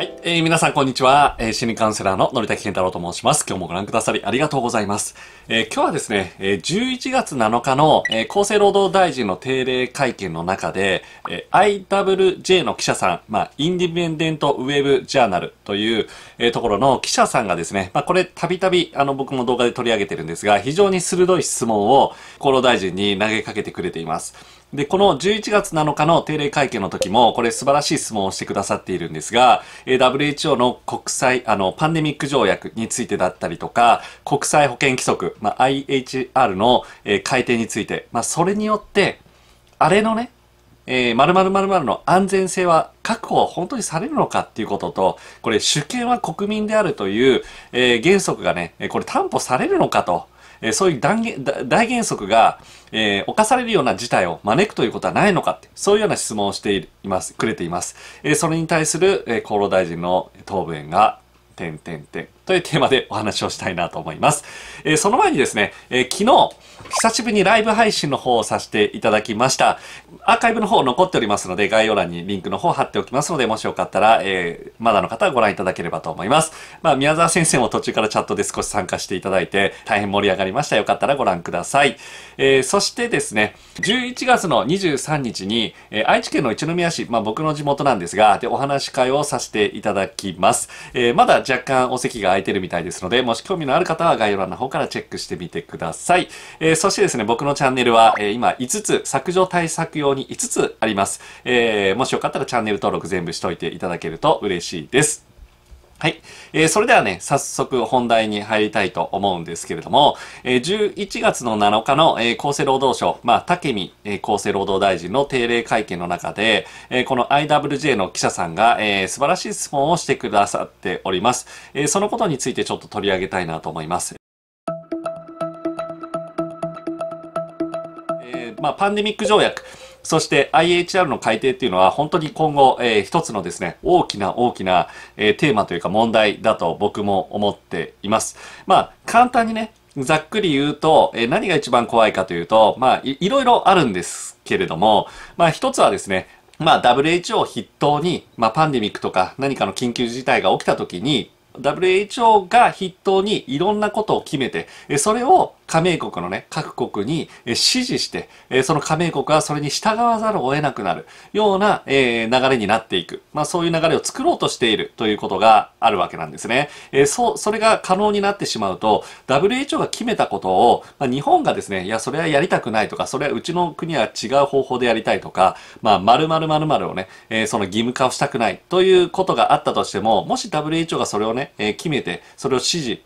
はい、えー、皆さんこんにちは、えー、心理カウンセラーの乗田健太郎と申します。今日もご覧くださりありがとうございます。えー、今日はですね、えー、11月7日の、えー、厚生労働大臣の定例会見の中で、えー、IWJ の記者さん、まあ、インディペンデントウェブジャーナルという、えー、ところの記者さんがですね、まあ、これたびたびあの僕も動画で取り上げてるんですが、非常に鋭い質問を厚労大臣に投げかけてくれています。で、この11月7日の定例会見の時も、これ素晴らしい質問をしてくださっているんですが、WHO の国際、あの、パンデミック条約についてだったりとか、国際保健規則、まあ、IHR の、えー、改定について、まあ、それによって、あれのね、えー、〇〇〇〇の安全性は確保本当にされるのかっていうことと、これ主権は国民であるという、えー、原則がね、これ担保されるのかと。えそういう断言大原則が、えー、犯されるような事態を招くということはないのかって、そういうような質問をしています、くれています。えそれに対する、え厚労大臣の答弁が、点点点。というテーマでお話をしたいなと思います。えー、その前にですね、えー、昨日、久しぶりにライブ配信の方をさせていただきました。アーカイブの方残っておりますので、概要欄にリンクの方貼っておきますので、もしよかったら、えー、まだの方はご覧いただければと思います。まあ、宮沢先生も途中からチャットで少し参加していただいて、大変盛り上がりました。よかったらご覧ください。えー、そしてですね、11月の23日に、えー、愛知県の一宮市、まあ僕の地元なんですが、で、お話し会をさせていただきます。えまだ若干お席がいてるみたいですので、もし興味のある方は概要欄の方からチェックしてみてください。えー、そしてですね、僕のチャンネルは、えー、今5つ、削除対策用に5つあります。えー、もしよかったらチャンネル登録全部しといていただけると嬉しいです。はい。えー、それではね、早速本題に入りたいと思うんですけれども、えー、11月の7日の、えー、厚生労働省、まあ、竹見、えー、厚生労働大臣の定例会見の中で、えー、この IWJ の記者さんが、えー、素晴らしい質問をしてくださっております。えー、そのことについてちょっと取り上げたいなと思います。えー、まあ、パンデミック条約。そして IHR の改定っていうのは本当に今後、えー、一つのですね、大きな大きな、えー、テーマというか問題だと僕も思っています。まあ、簡単にね、ざっくり言うと、えー、何が一番怖いかというと、まあい、いろいろあるんですけれども、まあ一つはですね、まあ WHO を筆頭に、まあパンデミックとか何かの緊急事態が起きた時に、WHO が筆頭にいろんなことを決めて、それを加盟国のね、各国に指示して、その加盟国はそれに従わざるを得なくなるような流れになっていく。まあそういう流れを作ろうとしているということがあるわけなんですね。そう、それが可能になってしまうと、WHO が決めたことを、まあ、日本がですね、いや、それはやりたくないとか、それはうちの国は違う方法でやりたいとか、まあ〇〇〇〇をね、その義務化をしたくないということがあったとしても、もし WHO がそれをね、決めて、それを指示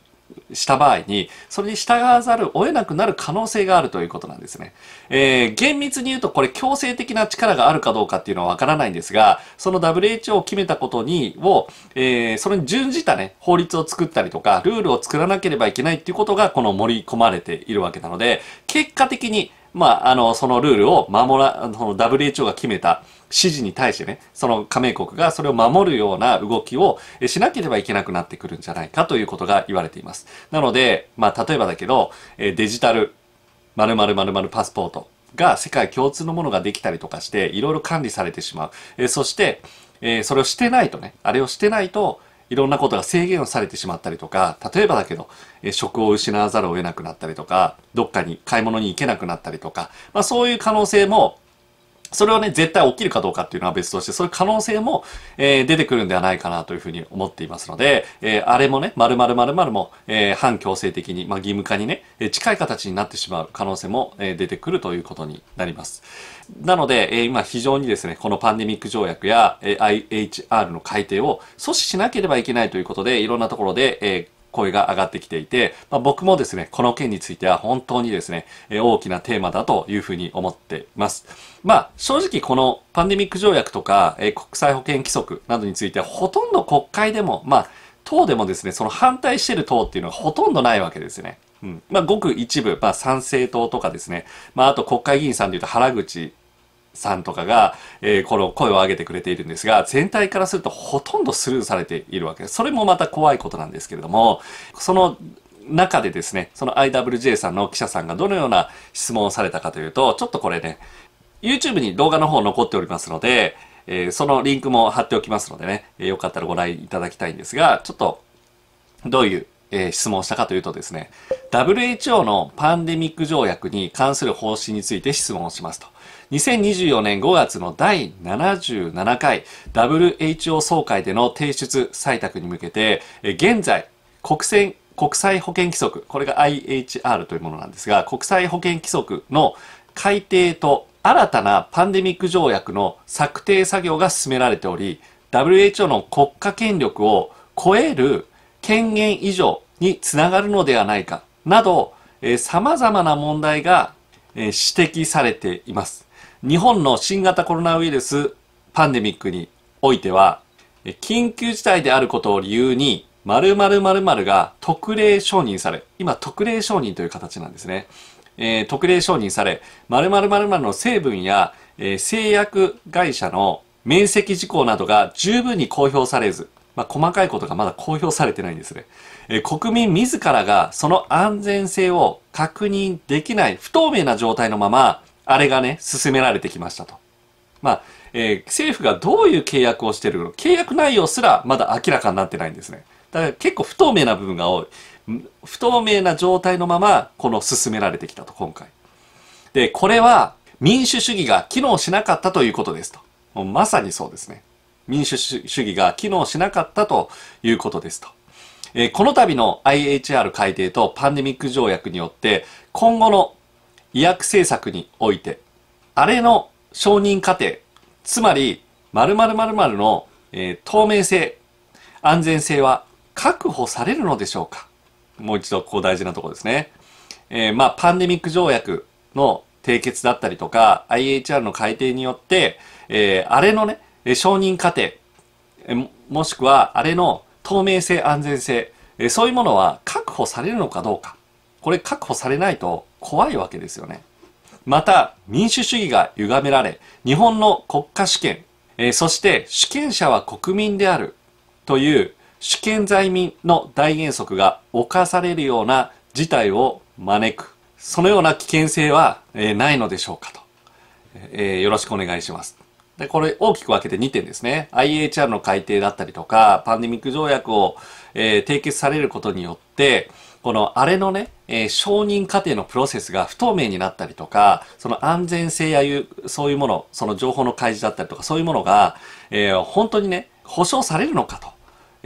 した場合に、それに従わざるを得なくなる可能性があるということなんですね。えー、厳密に言うとこれ強制的な力があるかどうかっていうのはわからないんですが、その WHO を決めたことに、を、えー、それに準じたね、法律を作ったりとか、ルールを作らなければいけないっていうことがこの盛り込まれているわけなので、結果的にまあ、あの、そのルールを守ら、その WHO が決めた指示に対してね、その加盟国がそれを守るような動きをしなければいけなくなってくるんじゃないかということが言われています。なので、まあ、例えばだけど、デジタル〇〇〇〇パスポートが世界共通のものができたりとかして、いろいろ管理されてしまう。えそして、えそれをしてないとね、あれをしてないと、いろんなことが制限をされてしまったりとか、例えばだけど、え職を失わざるを得なくなったりとか、どっかに買い物に行けなくなったりとか、まあそういう可能性もそれはね、絶対起きるかどうかっていうのは別として、そういう可能性も、えー、出てくるんではないかなというふうに思っていますので、えー、あれもね、〇〇〇〇も、えー、反強制的に、まあ、義務化にね、え近い形になってしまう可能性も、え出てくるということになります。なので、え今非常にですね、このパンデミック条約や、え IHR の改定を阻止しなければいけないということで、いろんなところで、え声が上がってきていて、まあ、僕もですね、この件については本当にですね、え大きなテーマだというふうに思っています。まあ、正直このパンデミック条約とか、え国際保険規則などについてはほとんど国会でも、まあ、党でもですね、その反対してる党っていうのはほとんどないわけですね。うん。まあ、ごく一部、まあ、賛成党とかですね。まあ、あと国会議員さんで言うと原口さんとかが、えー、この声を上げてくれているんですが、全体からするとほとんどスルーされているわけです。それもまた怖いことなんですけれども、その中でですね、その IWJ さんの記者さんがどのような質問をされたかというと、ちょっとこれね、YouTube に動画の方残っておりますので、えー、そのリンクも貼っておきますのでね、えー、よかったらご覧いただきたいんですが、ちょっとどういうえー、質問したかというとですね、WHO のパンデミック条約に関する方針について質問をしますと。2024年5月の第77回 WHO 総会での提出採択に向けて、現在、国際国際保険規則、これが IHR というものなんですが、国際保険規則の改定と新たなパンデミック条約の策定作業が進められており、WHO の国家権力を超える権限以上につながるのではないかなど、えー、様々な問題が、えー、指摘されています。日本の新型コロナウイルスパンデミックにおいては、緊急事態であることを理由に、〇〇〇〇が特例承認され、今特例承認という形なんですね。えー、特例承認され、〇〇〇の成分や、えー、製薬会社の面積事項などが十分に公表されず、まあ、細かいことがまだ公表されてないんですね。えー、国民自らがその安全性を確認できない不透明な状態のまま、あれがね、進められてきましたと。まあ、えー、政府がどういう契約をしてるの契約内容すらまだ明らかになってないんですね。だから結構不透明な部分が多い。不透明な状態のまま、この進められてきたと、今回。で、これは民主主義が機能しなかったということですと。もうまさにそうですね。民主主義が機能しなかったということですと。えー、この度の IHR 改定とパンデミック条約によって、今後の医薬政策において、あれの承認過程、つまり、〇〇〇〇の、えー、透明性、安全性は確保されるのでしょうかもう一度、こう大事なところですね。えー、まあ、パンデミック条約の締結だったりとか、IHR の改定によって、えー、あれのね、承認過程、もしくはあれの透明性、安全性、そういうものは確保されるのかどうか。これ確保されないと怖いわけですよね。また、民主主義が歪められ、日本の国家主権、えそして主権者は国民であるという主権在民の大原則が侵されるような事態を招く。そのような危険性は、えないのでしょうかと、えよろしくお願いします。で、これ大きく分けて2点ですね。IHR の改定だったりとか、パンデミック条約を、えー、締結されることによって、このあれのね、えー、承認過程のプロセスが不透明になったりとか、その安全性やいう、そういうもの、その情報の開示だったりとか、そういうものが、えー、本当にね、保証されるのかと。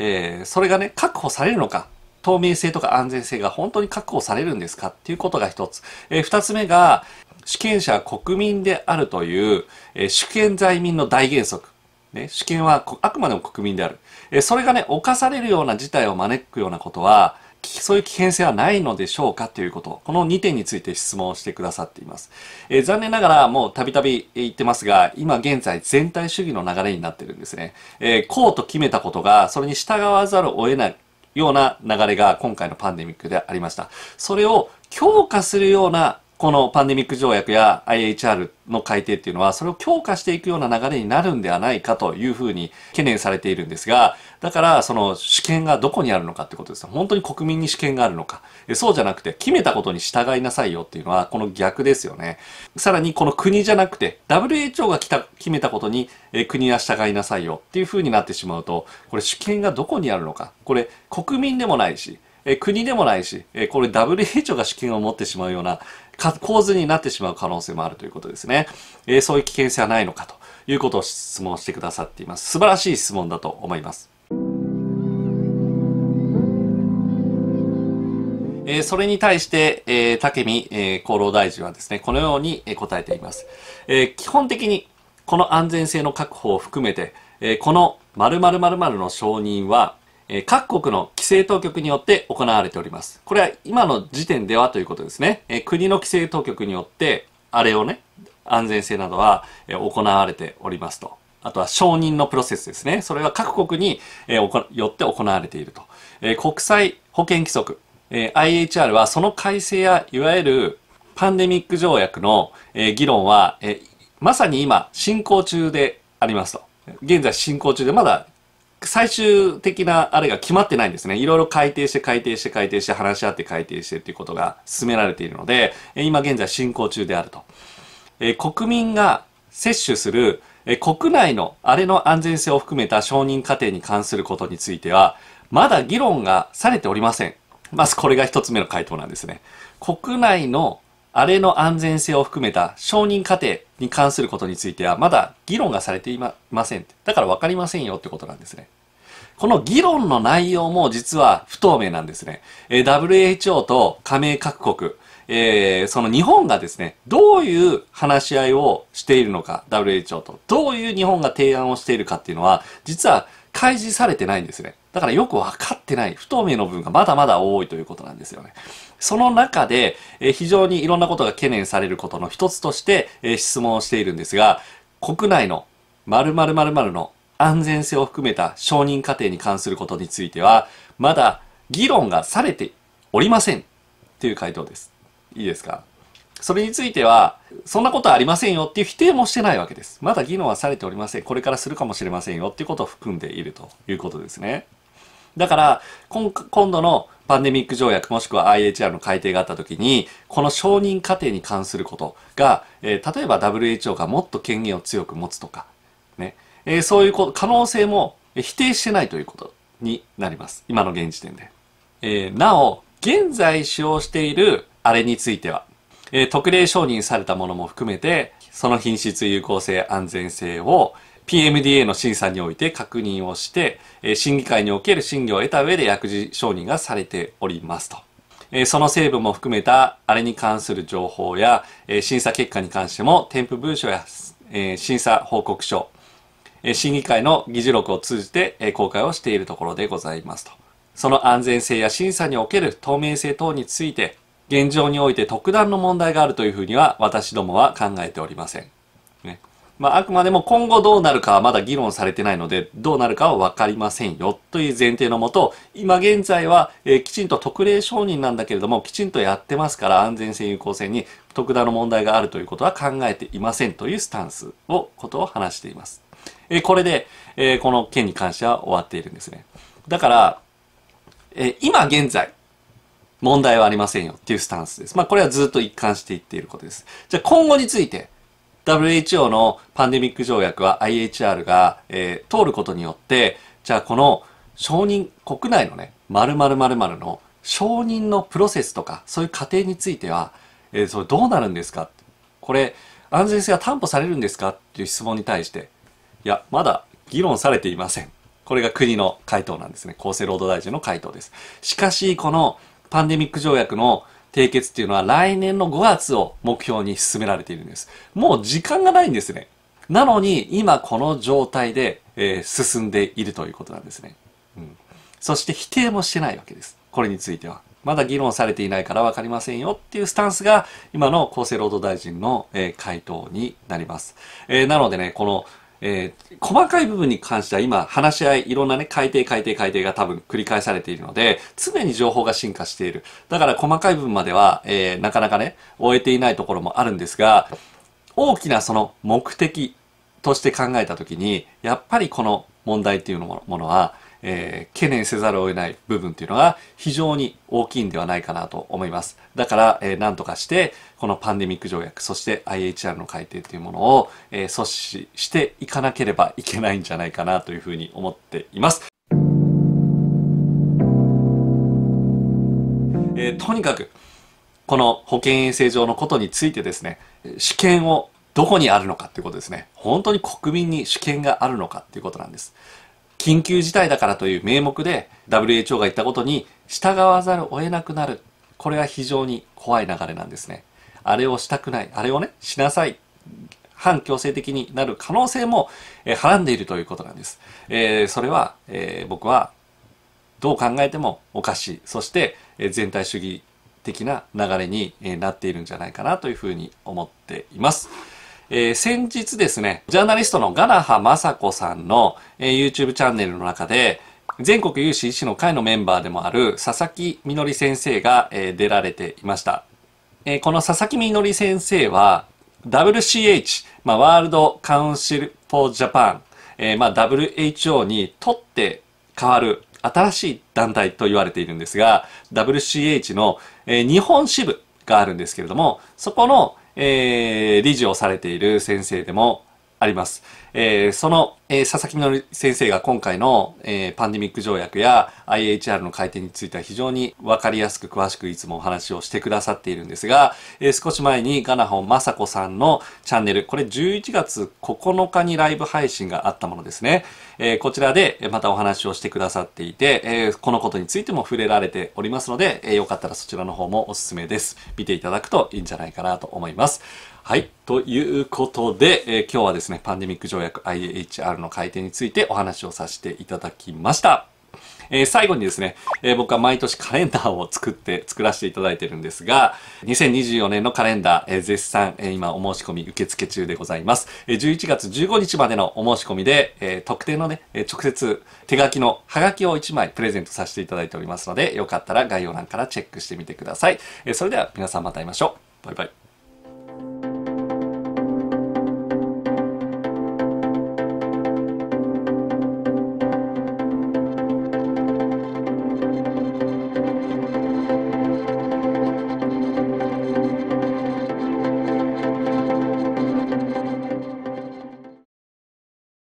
えそれがね、確保されるのか。透明性とか安全性が本当に確保されるんですかっていうことが一つ。えー、二つ目が、主権者は国民であるという、えー、主権在民の大原則。ね、主権はあくまでも国民である。えー、それがね、犯されるような事態を招くようなことは、そういう危険性はないのでしょうかということ。この2点について質問をしてくださっています。えー、残念ながらもうたびたび言ってますが、今現在全体主義の流れになってるんですね。えー、こうと決めたことが、それに従わざるを得ないような流れが今回のパンデミックでありました。それを強化するようなこのパンデミック条約や IHR の改定っていうのは、それを強化していくような流れになるんではないかというふうに懸念されているんですが、だから、その主権がどこにあるのかってことです。本当に国民に主権があるのか。そうじゃなくて、決めたことに従いなさいよっていうのは、この逆ですよね。さらに、この国じゃなくて、WHO が来た決めたことに国は従いなさいよっていうふうになってしまうと、これ主権がどこにあるのか。これ、国民でもないし、え国でもないし、えこれ WHO が資金を持ってしまうような構図になってしまう可能性もあるということですね。えそういう危険性はないのかということを質問してくださっています。素晴らしい質問だと思います。えそれに対して、えー、武見、え厚労大臣はですね、このように答えています。え基本的に、この安全性の確保を含めて、えこの〇〇〇〇の承認は、え各国の規制当局によって行われております。これは今の時点ではということですね。え国の規制当局によって、あれをね、安全性などは、え行われておりますと。あとは承認のプロセスですね。それは各国に、えよって行われていると。え国際保健規則、え IHR はその改正やいわゆるパンデミック条約の、え議論は、えまさに今進行中でありますと。現在進行中でまだ最終的なあれが決まってないんですね。いろいろ改定して改定して改定して話し合って改定してっていうことが進められているので、今現在進行中であると。え国民が接種するえ国内のあれの安全性を含めた承認過程に関することについては、まだ議論がされておりません。まずこれが一つ目の回答なんですね。国内のあれの安全性を含めた承認過程に関することについてはまだ議論がされていません。だから分かりませんよってことなんですね。この議論の内容も実は不透明なんですね。え WHO と加盟各国、えー、その日本がですね、どういう話し合いをしているのか、WHO と、どういう日本が提案をしているかっていうのは、実は開示されてないんですね。だからよく分かってない、不透明の部分がまだまだ多いということなんですよね。その中で、え非常にいろんなことが懸念されることの一つとして、え質問をしているんですが、国内の〇〇〇〇の安全性を含めた承認過程に関することについては、まだ議論がされておりませんという回答です。いいですかそれについては、そんなことはありませんよっていう否定もしてないわけです。まだ議論はされておりません。これからするかもしれませんよっていうことを含んでいるということですね。だから今度のパンデミック条約もしくは IHR の改定があった時にこの承認過程に関することが、えー、例えば WHO がもっと権限を強く持つとか、ねえー、そういう可能性も否定してないということになります今の現時点で、えー、なお現在使用しているあれについては、え特例承認されたものも含めてその品質有効性安全性を、PMDA の審査において確認をして、え審議会における審議を得た上で薬事承認がされておりますと。えその成分も含めたあれに関する情報や、え審査結果に関しても添付文書や、え審査報告書、え審議会の議事録を通じて、え公開をしているところでございますと。その安全性や審査における透明性等について現状において特段の問題があるというふうには私どもは考えておりません。ね、まあ、あくまでも今後どうなるかはまだ議論されてないので、どうなるかはわかりませんよという前提のもと、今現在は、えー、きちんと特例承認なんだけれども、きちんとやってますから安全性有効性に特段の問題があるということは考えていませんというスタンスを、ことを話しています。えー、これで、えー、この件に関しては終わっているんですね。だから、え今現在、問題はありませんよっていうスタンスです。まあ、これはずっと一貫していっていることです。じゃあ今後について、WHO のパンデミック条約は IHR が、えー、通ることによってじゃあこの承認国内のね〇〇〇の承認のプロセスとかそういう過程については、えー、それどうなるんですかこれ安全性は担保されるんですかっていう質問に対していやまだ議論されていませんこれが国の回答なんですね厚生労働大臣の回答ですしかしこのパンデミック条約の締結っていうのは来年の5月を目標に進められているんです。もう時間がないんですね。なのに今この状態で、えー、進んでいるということなんですね、うん。そして否定もしてないわけです。これについては。まだ議論されていないから分かりませんよっていうスタンスが今の厚生労働大臣の、えー、回答になります。えー、なのでね、このえー、細かい部分に関しては今話し合いいろんなね改定改定改定が多分繰り返されているので常に情報が進化しているだから細かい部分までは、えー、なかなかね終えていないところもあるんですが大きなその目的として考えた時にやっぱりこの問題っていうものはえー、懸念せざるを得ない部分っていうのが非常に大きいんではないかなと思います。だから、えー、何とかして、このパンデミック条約、そして IHR の改定というものを、えー、阻止していかなければいけないんじゃないかなというふうに思っています。えー、とにかく、この保険衛生上のことについてですね、主権をどこにあるのかっていうことですね。本当に国民に主権があるのかということなんです。緊急事態だからという名目で WHO が言ったことに従わざるを得なくなる。これは非常に怖い流れなんですね。あれをしたくない。あれをね、しなさい。反強制的になる可能性も、えはらんでいるということなんです。えー、それは、えー、僕はどう考えてもおかしい。そして、え全体主義的な流れに、えなっているんじゃないかなというふうに思っています。えー、先日ですね、ジャーナリストのガラハマサコさんの、えー、YouTube チャンネルの中で、全国有志医師の会のメンバーでもある佐々木みのり先生が、えー、出られていました。えー、この佐々木みのり先生は、WCH、まあ、ワールドカウンシル・フォー・ジャパン、えーまあ、WHO にとって変わる新しい団体と言われているんですが、WCH の、えー、日本支部があるんですけれども、そこのえー、理事をされている先生でもあります。えー、その、えー、佐々木の先生が今回の、えー、パンデミック条約や IHR の改定については非常にわかりやすく詳しくいつもお話をしてくださっているんですが、え少し前にガナホンマサコさんのチャンネル、これ11月9日にライブ配信があったものですね。えこちらでまたお話をしてくださっていて、えこのことについても触れられておりますので、えー、よかったらそちらの方もおすすめです。見ていただくといいんじゃないかなと思います。はい。ということで、えー、今日はですね、パンデミック条約 IHR の改定についてお話をさせていただきました。えー、最後にですね、えー、僕は毎年カレンダーを作って、作らせていただいてるんですが、2024年のカレンダー、えー、絶賛、え今お申し込み受付中でございます。え11月15日までのお申し込みで、え特定のね、え直接手書きのハガキを1枚プレゼントさせていただいておりますので、よかったら概要欄からチェックしてみてください。えそれでは皆さんまた会いましょう。バイバイ。